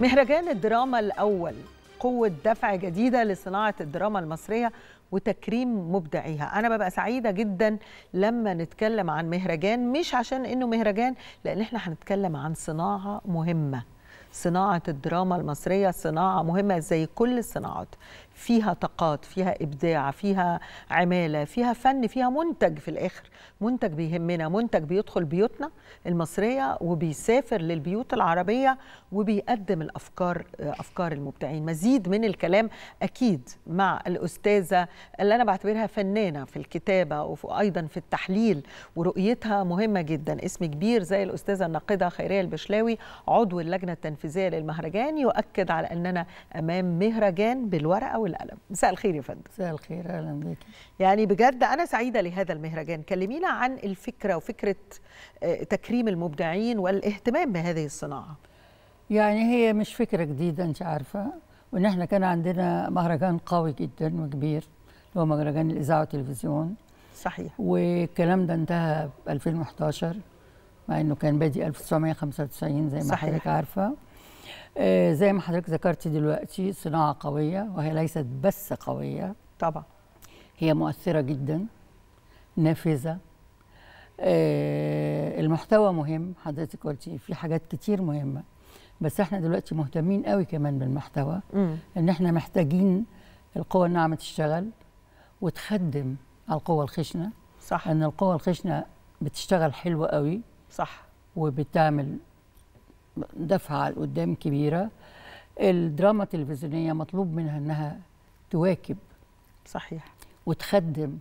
مهرجان الدراما الأول قوة دفع جديدة لصناعة الدراما المصرية وتكريم مبدعيها أنا ببقى سعيدة جدا لما نتكلم عن مهرجان مش عشان إنه مهرجان لأن إحنا هنتكلم عن صناعة مهمة صناعة الدراما المصرية صناعة مهمة زي كل الصناعات فيها طاقات فيها إبداع فيها عمالة فيها فن فيها منتج في الآخر منتج بيهمنا منتج بيدخل بيوتنا المصرية وبيسافر للبيوت العربية وبيقدم الأفكار أفكار المبدعين مزيد من الكلام أكيد مع الأستاذة اللي أنا بعتبرها فنانة في الكتابة وأيضا في التحليل ورؤيتها مهمة جدا اسم كبير زي الأستاذة الناقدة خيرية البشلاوي عضو اللجنة التنفيذية للمهرجان يؤكد على أننا أمام مهرجان بالورقة والقلم مساء الخير يا فندم مساء الخير اهلا بيك يعني بجد انا سعيده لهذا المهرجان كلمينا عن الفكره وفكره آه، تكريم المبدعين والاهتمام بهذه الصناعه يعني هي مش فكره جديده انت عارفه وان احنا كان عندنا مهرجان قوي جدا وكبير اللي هو مهرجان الاذاعه والتلفزيون صحيح والكلام ده انتهى ب 2011 مع انه كان بادئ 1995 زي ما حضرتك عارفه آه، زي ما حضرتك ذكرتي دلوقتي صناعه قويه وهي ليست بس قويه طبعا هي مؤثره جدا نافذه آه، المحتوى مهم حضرتك قلتي في حاجات كتير مهمه بس احنا دلوقتي مهتمين قوي كمان بالمحتوى م. ان احنا محتاجين القوة الناعمه تشتغل وتخدم القوة الخشنه صح ان القوة الخشنه بتشتغل حلوه قوي صح وبتعمل دفعه لقدام كبيره الدراما التلفزيونيه مطلوب منها انها تواكب صحيح وتخدم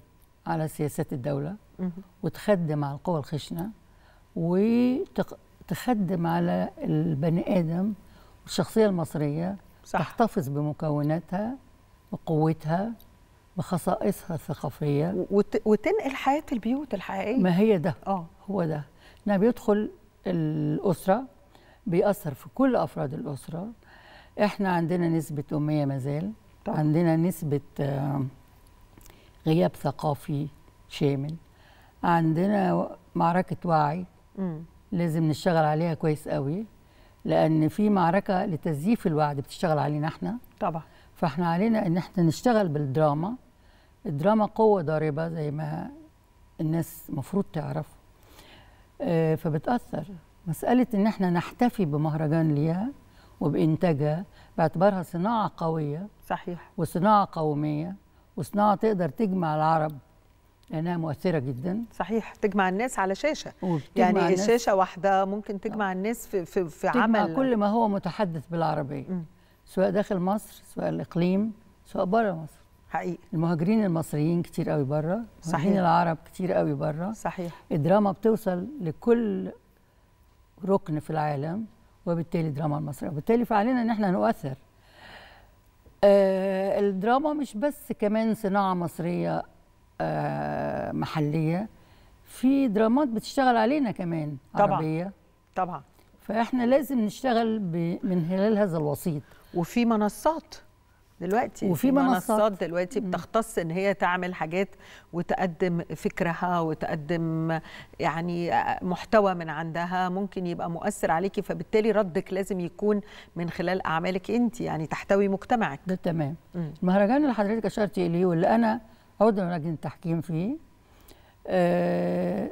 على سياسات الدوله وتخدم على القوى الخشنه وتخدم على البني ادم والشخصيه المصريه صح. تحتفظ بمكوناتها بقوتها بخصائصها الثقافيه وت... وتنقل حياه البيوت الحقيقيه ما هي ده اه هو ده انها بيدخل الاسره بيأثر في كل أفراد الأسرة إحنا عندنا نسبة أمية مازال عندنا نسبة آه، غياب ثقافي شامل عندنا معركة وعي م. لازم نشتغل عليها كويس قوي لأن في معركة لتزييف الوعد بتشتغل علينا إحنا طبعا فإحنا علينا إن إحنا نشتغل بالدراما الدراما قوة ضاربة زي ما الناس المفروض تعرف آه، فبتأثر مسألة إن إحنا نحتفي بمهرجان ليها وبإنتاجها باعتبارها صناعة قوية صحيح وصناعة قومية وصناعة تقدر تجمع العرب لأنها مؤثرة جدا صحيح تجمع الناس على شاشة يعني الناس. شاشة واحدة ممكن تجمع الناس في, في, في تجمع عمل كل ما هو متحدث بالعربية م. سواء داخل مصر سواء الإقليم سواء بره مصر حقيقي المهاجرين المصريين كتير قوي بره صحيح المهاجرين العرب كتير قوي بره صحيح الدراما بتوصل لكل ركن في العالم وبالتالي الدراما المصريه وبالتالي فعلينا ان احنا نؤثر آه الدراما مش بس كمان صناعه مصريه آه محليه في درامات بتشتغل علينا كمان طبعا عربيه طبعا فاحنا لازم نشتغل من خلال هذا الوسيط وفي منصات دلوقتي وفي منصات, منصات دلوقتي بتختص ان هي تعمل حاجات وتقدم فكرها وتقدم يعني محتوى من عندها ممكن يبقى مؤثر عليكي فبالتالي ردك لازم يكون من خلال اعمالك انت يعني تحتوي مجتمعك ده تمام المهرجان اللي حضرتك اشرتي اليه واللي انا عضو لجنه التحكيم فيه آه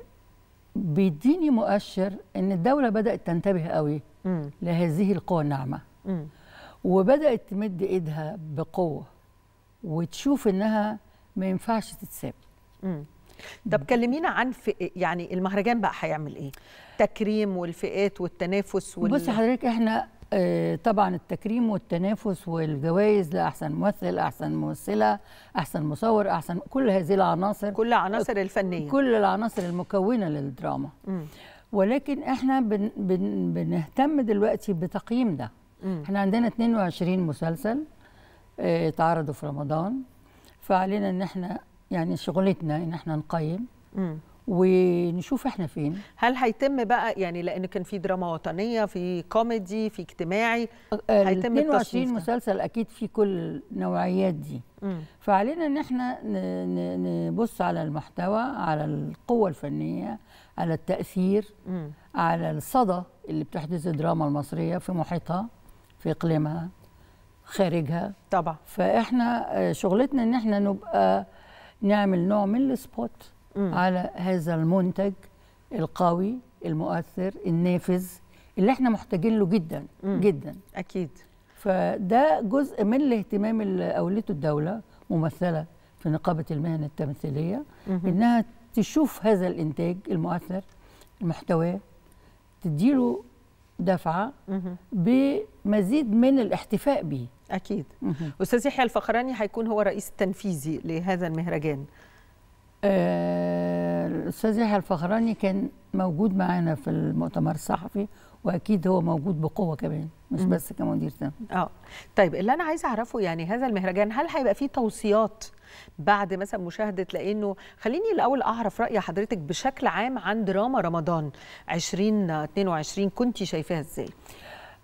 بيديني مؤشر ان الدوله بدات تنتبه قوي مم. لهذه القوى الناعمه وبدات تمد ايدها بقوه وتشوف انها ما ينفعش تتساب طب كلمينا عن يعني المهرجان بقى هيعمل ايه تكريم والفئات والتنافس وال... بصي حضرتك احنا آه، طبعا التكريم والتنافس والجوائز لاحسن ممثل احسن ممثله احسن مصور احسن كل هذه العناصر كل العناصر الفنيه كل العناصر المكونه للدراما م. ولكن احنا بن بن بنهتم دلوقتي بتقييم ده احنا عندنا 22 مسلسل آه، اتعرضوا في رمضان فعلينا ان احنا يعني شغلتنا ان احنا نقيم مم. ونشوف احنا فين هل هيتم بقى يعني لان كان في دراما وطنيه في كوميدي في اجتماعي هيتم 22 مسلسل اكيد في كل النوعيات دي مم. فعلينا ان احنا نبص على المحتوى على القوه الفنيه على التاثير مم. على الصدى اللي بتحدث الدراما المصريه في محيطها في اقليمها خارجها طبعا فاحنا آه، شغلتنا ان احنا نبقى نعمل نوع من السبوت على هذا المنتج القوي المؤثر النافذ اللي احنا محتاجين له جدا م. جدا اكيد فده جزء من الاهتمام اللي اولته الدوله ممثله في نقابه المهن التمثيليه م. انها تشوف هذا الانتاج المؤثر المحتواه تديله دفعه بمزيد من الاحتفاء به اكيد استاذ يحيى الفخراني هيكون هو الرئيس التنفيذي لهذا المهرجان آه الاستاذ يحيى الفخراني كان موجود معانا في المؤتمر الصحفي واكيد هو موجود بقوه كمان مش بس كمدير تنفيذي اه طيب اللي انا عايزه اعرفه يعني هذا المهرجان هل هيبقى فيه توصيات بعد مثلا مشاهده لانه خليني الاول اعرف راي حضرتك بشكل عام عن دراما رمضان 2022 كنت شايفاها ازاي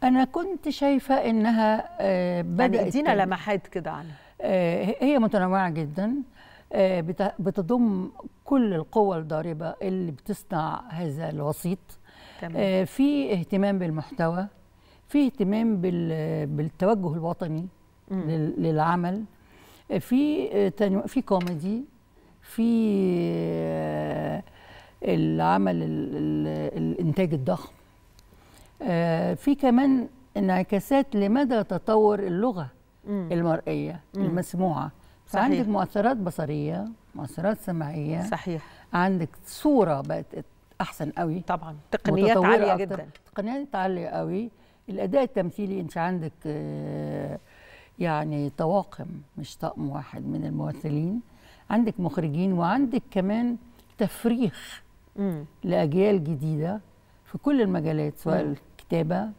انا كنت شايفه انها آه، يعني بدات يعني ادينا لمحات كده عنها آه، هي متنوعه جدا آه، بتضم كل القوى الضاربه اللي بتصنع هذا الوسيط تمام. آه، في اهتمام بالمحتوى في اهتمام بالتوجه الوطني م. للعمل آه، في في كوميدي في العمل الانتاج الضخم في كمان انعكاسات لمدى تطور اللغه المرئيه المسموعه صحيح. عندك مؤثرات بصريه مؤثرات سمعيه صحيح عندك صوره بقت احسن قوي طبعا تقنيات عاليه أكتر. جدا تقنيات عاليه قوي الاداء التمثيلي انت عندك آه، يعني طواقم مش طقم واحد من الممثلين عندك مخرجين وعندك كمان تفريخ مم. لاجيال جديده في كل المجالات سواء مم. الكتابه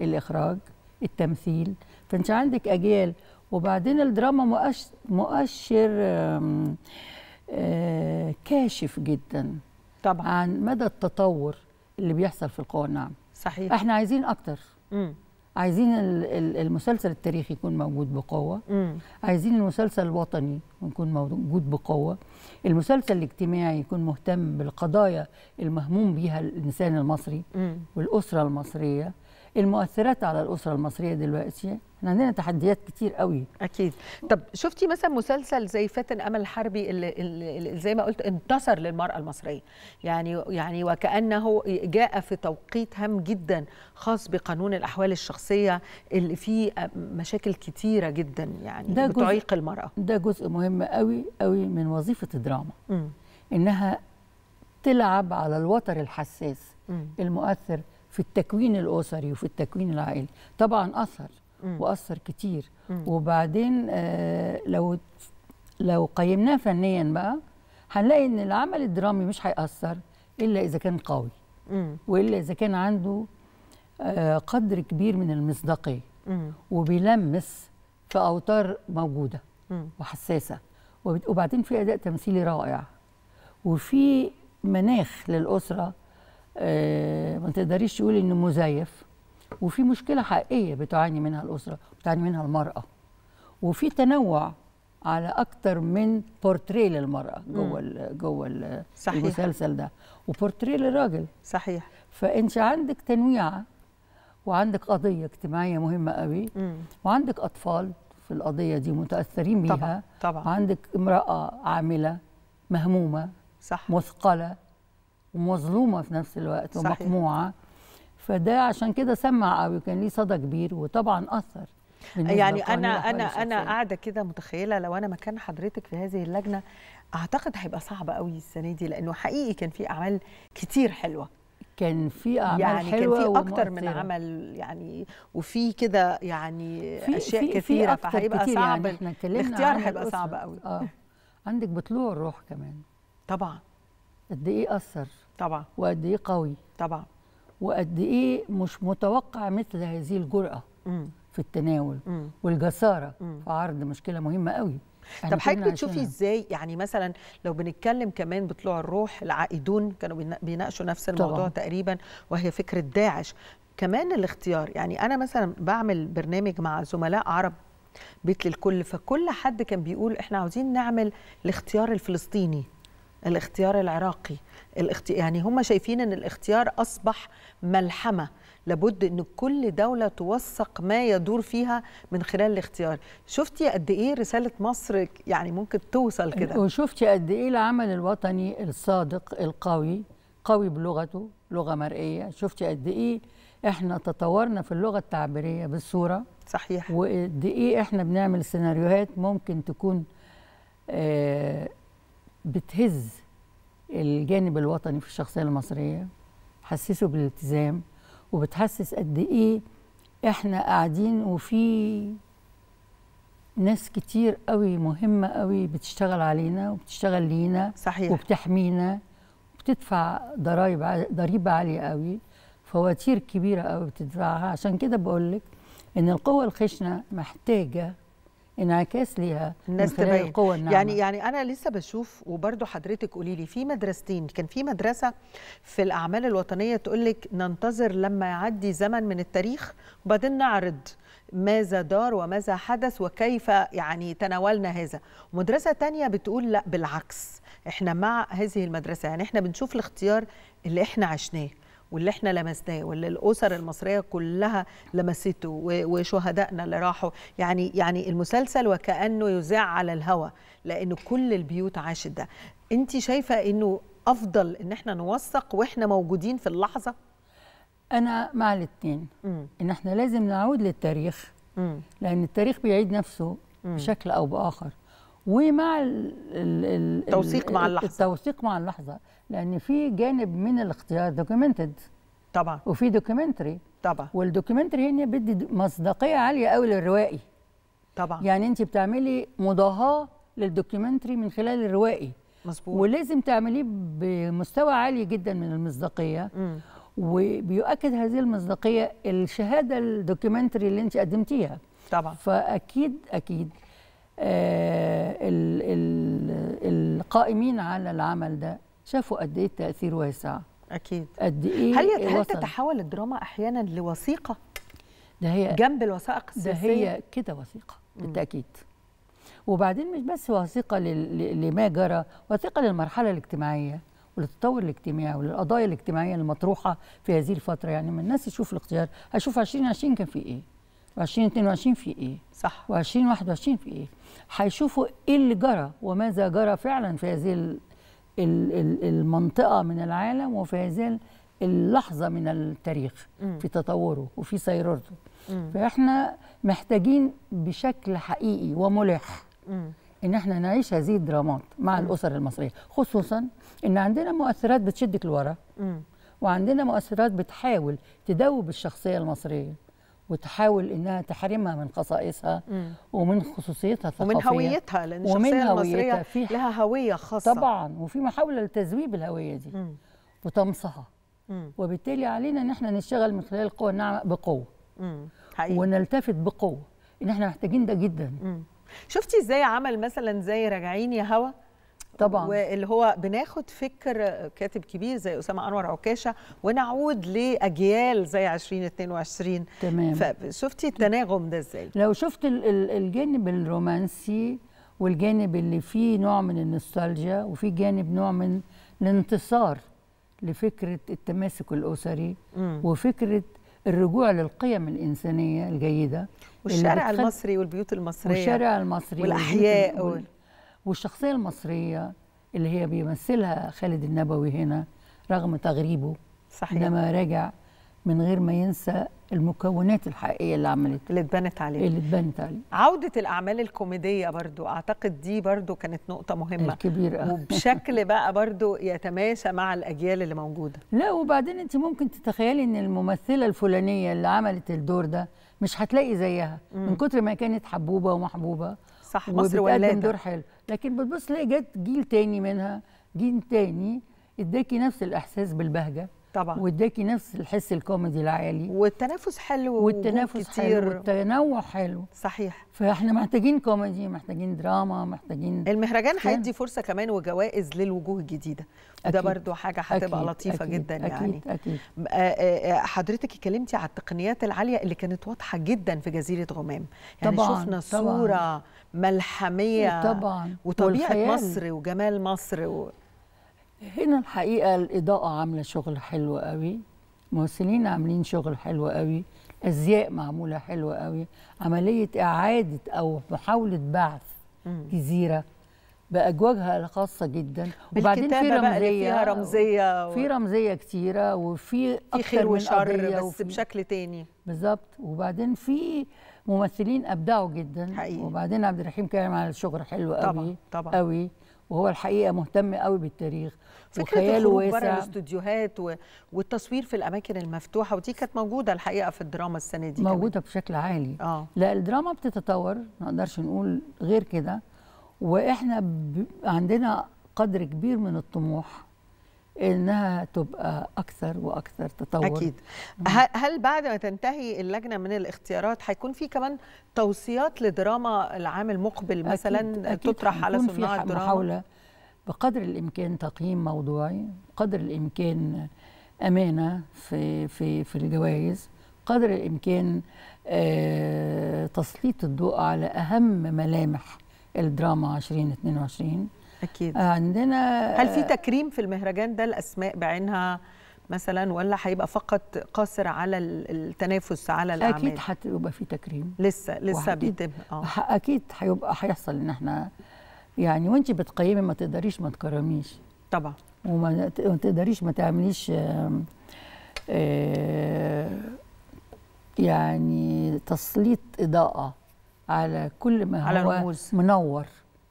الاخراج التمثيل فانت عندك اجيال وبعدين الدراما مؤشر, آه، كاشف جدا طبعا عن مدى التطور اللي بيحصل في القوى الناعمه صحيح احنا عايزين اكتر مم. عايزين المسلسل التاريخي يكون موجود بقوه مم. عايزين المسلسل الوطني يكون موجود بقوه المسلسل الاجتماعي يكون مهتم بالقضايا المهموم بيها الانسان المصري مم. والاسره المصريه المؤثرات على الاسره المصريه دلوقتي احنا عندنا تحديات كتير قوي اكيد طب شفتي مثلا مسلسل زي فاتن امل الحربي اللي, اللي زي ما قلت انتصر للمراه المصريه يعني يعني وكانه جاء في توقيت هام جدا خاص بقانون الاحوال الشخصيه اللي فيه مشاكل كتيره جدا يعني ده بتعيق المراه ده جزء مهم قوي قوي من وظيفه الدراما م. انها تلعب على الوتر الحساس م. المؤثر في التكوين الاسري وفي التكوين العائلي طبعا اثر واثر كتير وبعدين آه، لو لو قيمناه فنيا بقى هنلاقي ان العمل الدرامي مش هيأثر الا اذا كان قوي والا اذا كان عنده آه، قدر كبير من المصداقيه وبيلمس في اوتار موجوده وحساسه وبعدين في اداء تمثيلي رائع وفي مناخ للاسره آه، ما تقدريش تقولي انه مزيف وفي مشكله حقيقيه بتعاني منها الاسره بتعاني منها المراه وفي تنوع على اكتر من بورتريه للمراه جوه الـ جوه الـ صحيح. المسلسل ده وبورتريه للراجل صحيح فانت عندك تنويعه وعندك قضيه اجتماعيه مهمه قوي مم. وعندك اطفال في القضيه دي متاثرين بيها طبعا طبعا وعندك امراه عامله مهمومه صح مثقله ومظلومه في نفس الوقت صحيح. ومقموعه فده عشان كده سمع قوي كان ليه صدى كبير وطبعا اثر يعني انا انا انا قاعده كده متخيله لو انا مكان حضرتك في هذه اللجنه اعتقد هيبقى صعب قوي السنه دي لانه حقيقي كان في اعمال كتير حلوه كان في اعمال يعني حلوه كان في اكتر من عمل يعني وفي كده يعني فيه اشياء فيه كثيره فهيبقى كتير يعني. صعب يعني الاختيار هيبقى صعب قوي اه عندك بطلوع الروح كمان طبعا قد ايه اثر طبعا وقد ايه قوي طبعا وقد ايه مش متوقع مثل هذه الجرأة مم. في التناول مم. والجسارة مم. في عرض مشكلة مهمة قوي يعني طب حضرتك بتشوفي ازاي يعني مثلا لو بنتكلم كمان بطلوع الروح العائدون كانوا بيناقشوا نفس الموضوع طبعا. تقريبا وهي فكره داعش كمان الاختيار يعني انا مثلا بعمل برنامج مع زملاء عرب بيت للكل فكل حد كان بيقول احنا عاوزين نعمل الاختيار الفلسطيني الاختيار العراقي الاخت... يعني هم شايفين ان الاختيار اصبح ملحمه لابد ان كل دوله توثق ما يدور فيها من خلال الاختيار شفتي قد ايه رساله مصر يعني ممكن توصل كده وشفتي قد ايه العمل الوطني الصادق القوي قوي بلغته لغه مرئيه شفتي قد ايه احنا تطورنا في اللغه التعبيريه بالصوره صحيح وقد ايه احنا بنعمل سيناريوهات ممكن تكون آه بتهز الجانب الوطني في الشخصية المصرية حسسه بالالتزام وبتحسس قد إيه إحنا قاعدين وفي ناس كتير قوي مهمة قوي بتشتغل علينا وبتشتغل لينا صحيح وبتحمينا وبتدفع ضرايب ضريبة عالية قوي فواتير كبيرة قوي بتدفعها عشان كده بقول لك إن القوة الخشنة محتاجة انعكاس ليها الناس من خلال القوى النعمة. يعني يعني انا لسه بشوف وبرضه حضرتك قولي لي في مدرستين كان في مدرسه في الاعمال الوطنيه تقول لك ننتظر لما يعدي زمن من التاريخ وبعدين نعرض ماذا دار وماذا حدث وكيف يعني تناولنا هذا مدرسه تانية بتقول لا بالعكس احنا مع هذه المدرسه يعني احنا بنشوف الاختيار اللي احنا عشناه واللي احنا لمسناه واللي الاسر المصريه كلها لمسته وشهدائنا اللي راحوا يعني يعني المسلسل وكانه يذاع على الهواء لان كل البيوت عاشت ده انت شايفه انه افضل ان احنا نوثق واحنا موجودين في اللحظه انا مع الاثنين ان احنا لازم نعود للتاريخ م. لان التاريخ بيعيد نفسه م. بشكل او باخر ومع التوثيق مع اللحظه التوثيق مع اللحظه لان في جانب من الاختيار دوكيومنتد طبعا وفي دوكيومنتري طبعا والدوكيومنتري هنا بيدي مصداقيه عاليه قوي للروائي طبعا يعني انت بتعملي مضاهاه للدوكيومنتري من خلال الروائي مظبوط ولازم تعمليه بمستوى عالي جدا من المصداقيه وبيؤكد هذه المصداقيه الشهاده الدوكيومنتري اللي انت قدمتيها طبعا فاكيد اكيد آه، القائمين على العمل ده شافوا قد ايه التاثير واسع اكيد قد ايه هل هل تتحول الدراما احيانا لوثيقه ده هي جنب الوثائق السياسيه ده هي كده وثيقه بالتاكيد وبعدين مش بس وثيقه لما جرى وثيقه للمرحله الاجتماعيه وللتطور الاجتماعي وللقضايا الاجتماعيه المطروحه في هذه الفتره يعني من الناس تشوف الاختيار هشوف 2020 كان في ايه و2022 في ايه صح و2021 في ايه هيشوفوا ايه اللي جرى وماذا جرى فعلا في هذه المنطقه من العالم وفي هذه اللحظه من التاريخ في تطوره وفي سيرورته فاحنا محتاجين بشكل حقيقي وملح ان احنا نعيش هذه الدرامات مع م. الاسر المصريه خصوصا ان عندنا مؤثرات بتشدك لورا وعندنا مؤثرات بتحاول تدوب الشخصيه المصريه وتحاول انها تحرمها من خصائصها مم. ومن خصوصيتها الثقافيه ومن هويتها لان ومن هويتها في لها هويه خاصه طبعا وفي محاوله لتذويب الهويه دي مم. وطمسها مم. وبالتالي علينا ان احنا نشتغل من خلال القوى الناعمه بقوه حقيقي. ونلتفت بقوه ان احنا محتاجين ده جدا مم. شفتي ازاي عمل مثلا زي راجعين يا هوا طبعا واللي هو بناخد فكر كاتب كبير زي اسامه انور عكاشه ونعود لاجيال زي 2022 تمام فشفتي التناغم ده ازاي؟ لو شفت الجانب الرومانسي والجانب اللي فيه نوع من النوستالجيا وفي جانب نوع من الانتصار لفكره التماسك الاسري وفكره الرجوع للقيم الانسانيه الجيده والشارع المصري والبيوت المصريه والشارع المصري والاحياء وال... والشخصية المصرية اللي هي بيمثلها خالد النبوي هنا رغم تغريبه صحيح انما راجع من غير ما ينسى المكونات الحقيقيه اللي عملت اللي اتبنت عليه اللي اتبنت عليه عوده الاعمال الكوميديه برضو اعتقد دي برضو كانت نقطه مهمه الكبيرة وبشكل بقى برضو يتماشى مع الاجيال اللي موجوده لا وبعدين انت ممكن تتخيلي ان الممثله الفلانيه اللي عملت الدور ده مش هتلاقي زيها من كتر ما كانت حبوبه ومحبوبه صح مصر ولاده دور حلو لكن بتبص تلاقي جت جيل تاني منها جيل تاني اداكي نفس الاحساس بالبهجه طبعا واداكي نفس الحس الكوميدي العالي والتنافس حلو والتنافس كتير. حلو والتنوع حلو صحيح فاحنا محتاجين كوميدي محتاجين دراما محتاجين المهرجان هيدي فرصه كمان وجوائز للوجوه الجديده ده برضو حاجه هتبقى لطيفه أكيد جدا أكيد يعني أكيد أكيد آه، آه، آه، حضرتك اتكلمتي على التقنيات العاليه اللي كانت واضحه جدا في جزيره غمام يعني طبعا شفنا صوره طبعا ملحميه طبعا وطبيعه والخيال. مصر وجمال مصر و... هنا الحقيقه الاضاءه عامله شغل حلو قوي الممثلين عاملين شغل حلو قوي ازياء معموله حلوه قوي عمليه اعاده او محاوله بعث جزيره باجواجها الخاصه جدا وبعدين في رمزيه فيها رمزيه و... في رمزيه كتيره وفي في خير وشر بس بشكل تاني بالظبط وبعدين في ممثلين ابدعوا جدا حقيقي. وبعدين عبد الرحيم كان عمل شغل حلو قوي طبعا طبعا قوي وهو الحقيقه مهتم قوي بالتاريخ فكره الخروج بره الاستوديوهات و... والتصوير في الاماكن المفتوحه ودي كانت موجوده الحقيقه في الدراما السنه دي موجوده كمان. بشكل عالي آه. لا الدراما بتتطور ما نقدرش نقول غير كده واحنا ب... عندنا قدر كبير من الطموح انها تبقى اكثر واكثر تطور اكيد هل بعد ما تنتهي اللجنه من الاختيارات هيكون في كمان توصيات لدراما العام المقبل مثلا أكيد أكيد تطرح على صناع الدراما محاوله بقدر الامكان تقييم موضوعي بقدر الامكان امانه في في في الجوائز قدر الامكان آه، تسليط الضوء على اهم ملامح الدراما 2022 اكيد عندنا هل في آه، تكريم في المهرجان ده الاسماء بعينها مثلا ولا هيبقى فقط قاصر على التنافس على الاعمال اكيد هيبقى في تكريم لسه لسه بيتم اه اكيد هيبقى هيحصل ان احنا يعني وانت بتقيمي ما تقدريش ما تكرميش طبعا وما تقدريش ما تعمليش آه، يعني تسليط اضاءه على كل ما على هو على منور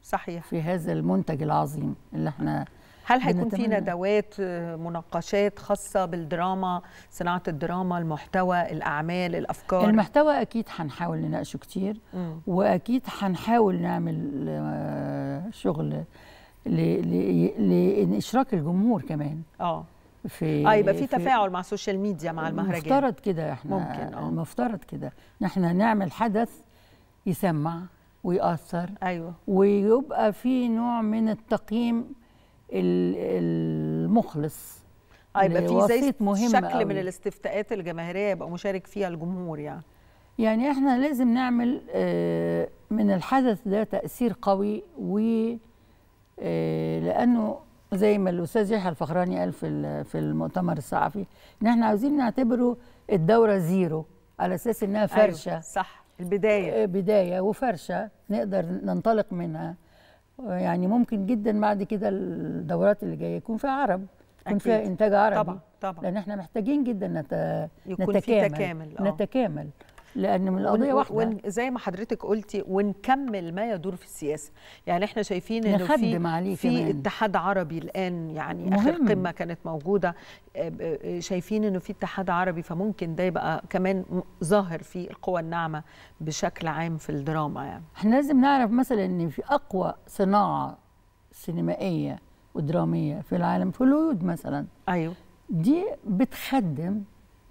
صحيح في هذا المنتج العظيم اللي احنا هل هيكون في ندوات آه، مناقشات خاصه بالدراما صناعه الدراما المحتوى الاعمال الافكار المحتوى اكيد هنحاول نناقشه كتير م. واكيد هنحاول نعمل آه، شغل لاشراك الجمهور كمان اه في اه يبقى في تفاعل مع السوشيال ميديا مع المهرجان مفترض كده احنا ممكن اه مفترض كده احنا نعمل حدث يسمع ويأثر أيوة. ويبقى في نوع من التقييم المخلص هيبقى آه، في زي مهم شكل قوي. من الاستفتاءات الجماهيريه يبقى مشارك فيها الجمهور يعني يعني احنا لازم نعمل آه، من الحدث ده تاثير قوي و آه، لانه زي ما الاستاذ يحيى الفخراني قال في في المؤتمر الصحفي ان احنا عاوزين نعتبره الدوره زيرو على اساس انها أيوة، فرشه أيوة صح البدايه آه، بدايه وفرشه نقدر ننطلق منها يعني ممكن جدا بعد كده الدورات اللي جايه يكون فيها عرب يكون فيها انتاج عربي طبعا طبعا لان احنا محتاجين جدا نت... يكون نتكامل في تكامل آه. نتكامل لان من القضيه واحده ون زي ما حضرتك قلتي ونكمل ما يدور في السياسه يعني احنا شايفين انه في في كمان. اتحاد عربي الان يعني مهم. اخر قمه كانت موجوده آه، شايفين انه في اتحاد عربي فممكن ده يبقى كمان ظاهر في القوى الناعمه بشكل عام في الدراما يعني احنا لازم نعرف مثلا ان في اقوى صناعه سينمائيه ودراميه في العالم في هوليوود مثلا ايوه دي بتخدم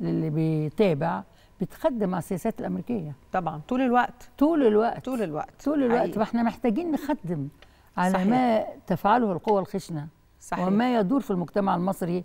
للي بيتابع بتخدم مع السياسات الامريكيه طبعا طول الوقت طول الوقت طول الوقت طول الوقت فاحنا محتاجين نخدم على صحيح. ما تفعله القوى الخشنه صحيح. وما يدور في المجتمع المصري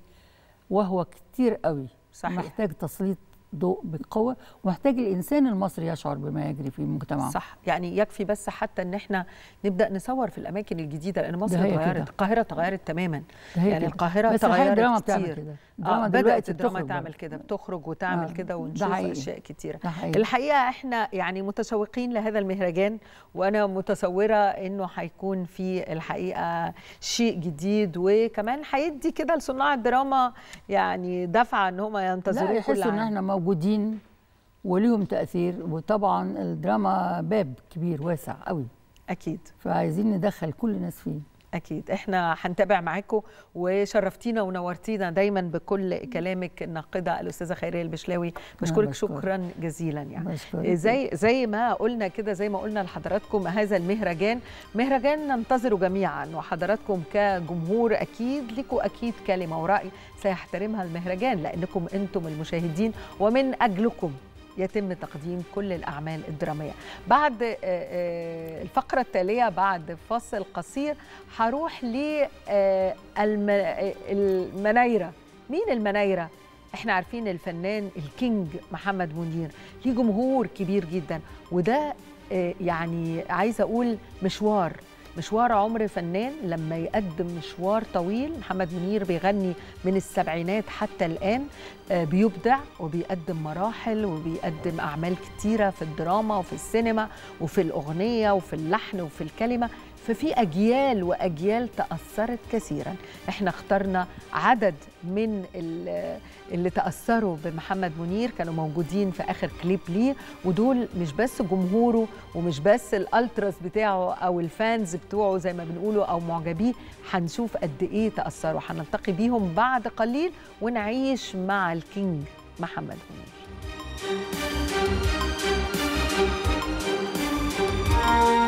وهو كتير قوي صحيح. محتاج تسليط ضوء بقوه ومحتاج الانسان المصري يشعر بما يجري في مجتمعه صح يعني يكفي بس حتى ان احنا نبدا نصور في الاماكن الجديده لان مصر اتغيرت القاهره اتغيرت تماما يعني كده. القاهره تغيرت كتير كده. آه بدات الدراما تعمل كده بتخرج وتعمل آه كده ونشوف اشياء كتيره الحقيقه احنا يعني متشوقين لهذا المهرجان وانا متصوره انه هيكون في الحقيقه شيء جديد وكمان هيدي كده لصناع الدراما يعني دفعه ان هم ينتظروا لا يحسوا ان احنا موجودين وليهم تاثير وطبعا الدراما باب كبير واسع قوي اكيد فعايزين ندخل كل الناس فيه اكيد احنا هنتابع معاكم وشرفتينا ونورتينا دايما بكل كلامك الناقده الاستاذه خيريه البشلاوي بشكرك شكرا جزيلا يعني بشكرك. إيه، زي زي ما قلنا كده زي ما قلنا لحضراتكم هذا المهرجان مهرجان ننتظره جميعا وحضراتكم كجمهور اكيد لكم اكيد كلمه وراي سيحترمها المهرجان لانكم انتم المشاهدين ومن اجلكم يتم تقديم كل الأعمال الدرامية بعد آه، آه، الفقرة التالية بعد فصل قصير هروح للمنايرة آه، مين المنايرة؟ احنا عارفين الفنان الكينج محمد منير ليه جمهور كبير جدا وده يعني عايزه اقول مشوار مشوار عمر فنان لما يقدم مشوار طويل محمد منير بيغني من السبعينات حتى الآن آه، بيبدع وبيقدم مراحل وبيقدم أعمال كتيرة في الدراما وفي السينما وفي الأغنية وفي اللحن وفي الكلمة ففي أجيال وأجيال تأثرت كثيرا احنا اخترنا عدد من اللي تأثروا بمحمد منير كانوا موجودين في آخر كليب ليه ودول مش بس جمهوره ومش بس الألتراس بتاعه أو الفانز بتوعه زي ما بنقوله أو معجبيه هنشوف قد إيه تأثروا هنلتقي بيهم بعد قليل ونعيش مع الكينج محمد منير Thank you.